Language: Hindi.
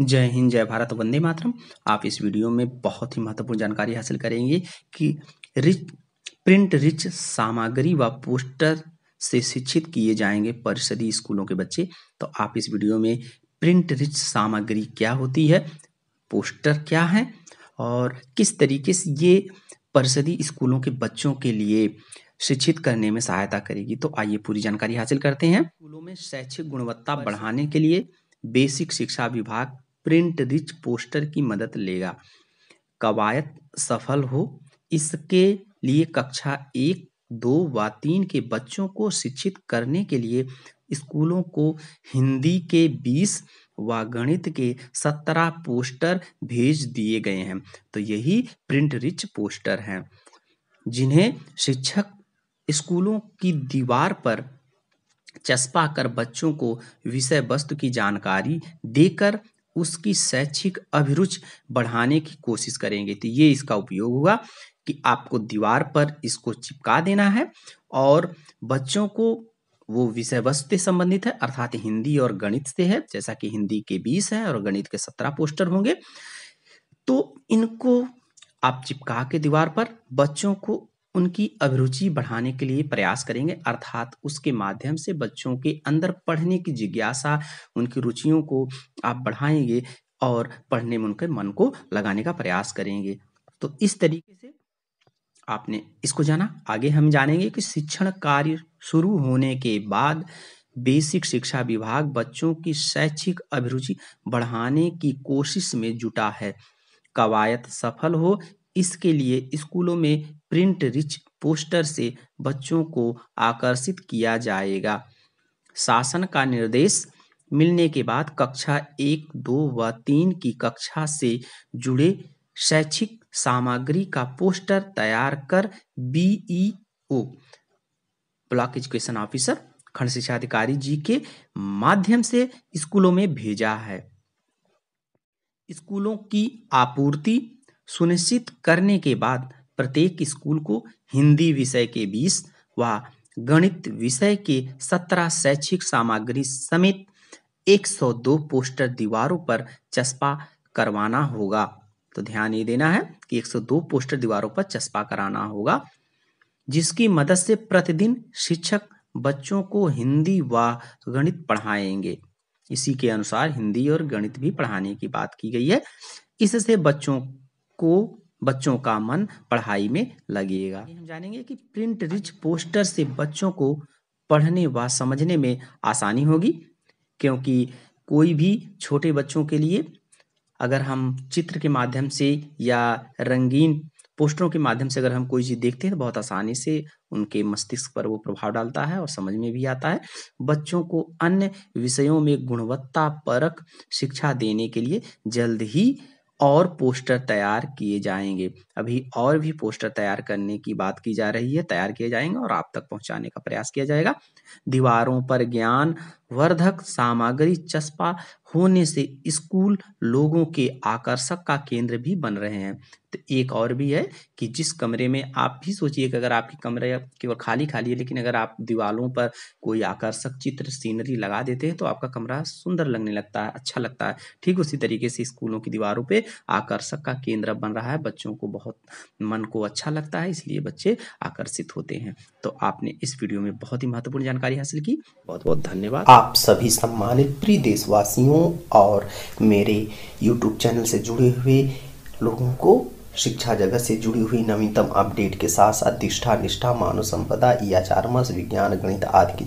जय हिंद जय भारत वंदे मातरम आप इस वीडियो में बहुत ही महत्वपूर्ण जानकारी हासिल करेंगे कि रिच प्रिंट रिच सामग्री व पोस्टर से शिक्षित किए जाएंगे परिषदी स्कूलों के बच्चे तो आप इस वीडियो में प्रिंट रिच सामग्री क्या होती है पोस्टर क्या है और किस तरीके से ये परिषदी स्कूलों के बच्चों के लिए शिक्षित करने में सहायता करेगी तो आइए पूरी जानकारी हासिल करते हैं स्कूलों में शैक्षिक गुणवत्ता बढ़ाने के लिए बेसिक शिक्षा विभाग प्रिंट रिच पोस्टर की मदद लेगा कवायद सफल हो इसके लिए कक्षा एक दो व तीन के बच्चों को शिक्षित करने के लिए स्कूलों को हिंदी के बीस व गणित के सत्रह पोस्टर भेज दिए गए हैं तो यही प्रिंट रिच पोस्टर हैं जिन्हें शिक्षक स्कूलों की दीवार पर चस्पा कर बच्चों को विषय वस्तु की जानकारी देकर उसकी शैक्षिक अभिरुचि बढ़ाने की कोशिश करेंगे तो ये इसका उपयोग हुआ कि आपको दीवार पर इसको चिपका देना है और बच्चों को वो विषय वस्तु से संबंधित है अर्थात हिंदी और गणित से है जैसा कि हिंदी के बीस है और गणित के सत्रह पोस्टर होंगे तो इनको आप चिपका के दीवार पर बच्चों को उनकी अभिरुचि बढ़ाने के लिए प्रयास करेंगे अर्थात उसके माध्यम से बच्चों के अंदर पढ़ने की जिज्ञासा उनकी रुचियों को आप बढ़ाएंगे और पढ़ने में उनके मन को लगाने का प्रयास करेंगे तो इस तरीके से आपने इसको जाना आगे हम जानेंगे कि शिक्षण कार्य शुरू होने के बाद बेसिक शिक्षा विभाग बच्चों की शैक्षिक अभिरुचि बढ़ाने की कोशिश में जुटा है कवायद सफल हो इसके लिए स्कूलों में प्रिंट रिच पोस्टर से बच्चों को आकर्षित किया जाएगा शासन का निर्देश मिलने के बाद कक्षा एक दो व तीन की कक्षा से जुड़े शैक्षिक सामग्री का पोस्टर तैयार कर बीईओ ब्लॉक एजुकेशन ऑफिसर खंड शिक्षा अधिकारी जी के माध्यम से स्कूलों में भेजा है स्कूलों की आपूर्ति सुनिश्चित करने के बाद प्रत्येक स्कूल को हिंदी विषय के बीस व गणित विषय के सत्रह शैक्षिक सामग्री समेत 102 पोस्टर दीवारों पर चस्पा करवाना होगा तो ध्यान ये देना है कि 102 पोस्टर दीवारों पर चस्पा कराना होगा जिसकी मदद से प्रतिदिन शिक्षक बच्चों को हिंदी व गणित पढ़ाएंगे इसी के अनुसार हिंदी और गणित भी पढ़ाने की बात की गई है इससे बच्चों को बच्चों का मन पढ़ाई में लगेगा हम जानेंगे कि प्रिंट रिच पोस्टर से बच्चों को पढ़ने व समझने में आसानी होगी क्योंकि कोई भी छोटे बच्चों के लिए अगर हम चित्र के माध्यम से या रंगीन पोस्टरों के माध्यम से अगर हम कोई चीज़ देखते हैं तो बहुत आसानी से उनके मस्तिष्क पर वो प्रभाव डालता है और समझ में भी आता है बच्चों को अन्य विषयों में गुणवत्ता परक शिक्षा देने के लिए जल्द ही और पोस्टर तैयार किए जाएंगे अभी और भी पोस्टर तैयार करने की बात की जा रही है तैयार किए जाएंगे और आप तक पहुंचाने का प्रयास किया जाएगा दीवारों पर ज्ञान वर्धक सामग्री चस्पा होने से स्कूल लोगों के आकर्षक का केंद्र भी बन रहे हैं तो एक और भी है कि जिस कमरे में आप भी सोचिए कि अगर आपकी कमरे केवल खाली खाली है लेकिन अगर आप दीवालों पर कोई आकर्षक चित्र सीनरी लगा देते हैं तो आपका कमरा सुंदर लगने लगता है अच्छा लगता है ठीक उसी तरीके से स्कूलों की दीवारों पे आकर्षक का केंद्र बन रहा है बच्चों को बहुत मन को अच्छा लगता है इसलिए बच्चे आकर्षित होते हैं तो आपने इस वीडियो में बहुत ही महत्वपूर्ण जानकारी हासिल की बहुत बहुत धन्यवाद आप सभी सम्मानित प्रिय देशवासियों हूँ और मेरे यूट्यूब चैनल से जुड़े हुए लोगों को शिक्षा जगत से जुड़ी हुई नवीनतम अपडेट के साथ साथ निष्ठा निष्ठा मानव संपदा ई आचार विज्ञान गणित आदि की